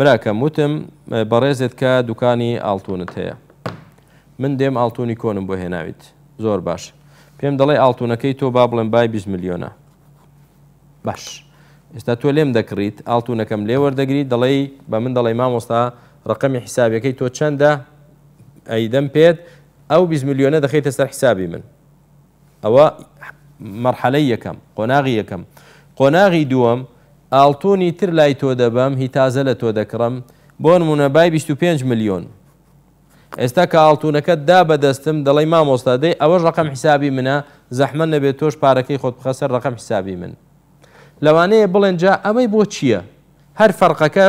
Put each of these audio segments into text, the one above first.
براکەم وتم بەڕێزت کە دوکانی ئاڵتونت هەیە من دێم ئاڵتونی کۆنم بۆ هێناویت زۆر باش پێم دەڵێ ئاڵتونەکەی تۆ با بڵێن بای 20 میلیۆنە باش ئێستا تۆ لێم دەکڕیت ئاڵتونەکەم لێ وەردەگریت دەڵێ بە من دەڵێ مامۆستا ڕقەمی حیسابەکەی تۆ چەندە ئەیدەم پێت ئەو 20 میلیۆنە دەخیتە سەر حیسابی من ئەوە مرحلەی یەکەم قۆناغی یەکەم قۆناغی دووەم ئاڵتونی تر لای تۆ دەبەم هی تازە لە تۆ دەکڕم بۆ نمونەبای 25 میلیۆن ئێستا کە ئاڵتونەکەت دا بەدەستم دەڵی مامۆستادەی ئەوەش ڕقم حیسابی منە زەحمە نەبێت تۆش پارەکەی خۆت بخەسەر ڕقم حیسابی من لەوانەیە بڵێن جا ئەمەی بۆ چییە هەر فەرقەکە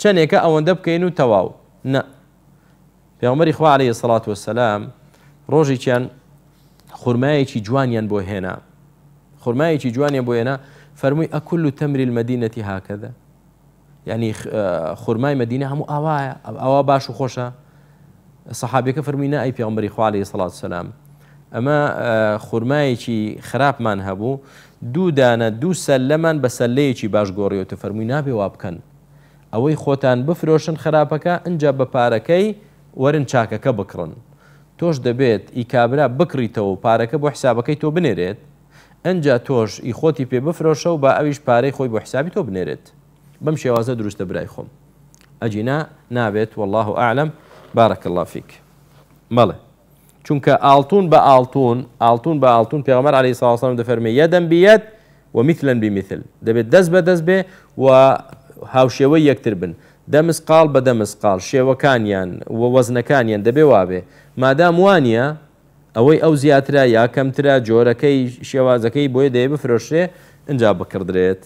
چەندێکە ئەوەندە بکەین و تەواو نە پێمەری خوارەیە سەڵات وسەسلام ڕۆژی چیان خورمایەکی جوانیان بۆ هێنا خورمایەکی جوانیان بۆ هێنا فرمي أكل تمر المدينة هكذا يعني آه، خرماي مدينة هم أوايا أوا باش الصحابي صحابي كفرمينا أي في عمري خو عليه الصلاة والسلام أما آه، خرماي شي خراب من هبو دو دانا دو سلمان بسلي شي باش غوريو تفرمينا بي وابكن أوي خوتان بفروشن خرابكا انجا بباركي ورن شاكك بكرن توش دبيت إيكابرا بكري تو باركا بو حسابك تو بنيريت ئەجا تۆش ئیخۆتی پێ بفرۆشە و با ئەویش پارەی خۆی بۆ حسابی تۆ بنێرێت بەم شێوازە دروستە برای خۆم ئەجینا نابێت والله ئاعلم بارەکە لافیک مەڵێ چونکە ئالتون بە ئالتون ئالتون بە ئالتون پێغمەر علی ساڵسان دەفەرمێ یەدەم بیەت و میثلەن بیمیثل دەبێت دەست بە دەست بێ و هاوشێوە یەکتر بن دەمسقال بە دەمسقال شێوەکانیان و وەزنەکانیان دەبێ وابێ مادام وانە ئەوەی ئەو زیاترا یا کەمترا جۆرەکەی شێوازەکەی بۆیە دەیە بفرۆشێ اینجا بکردرێت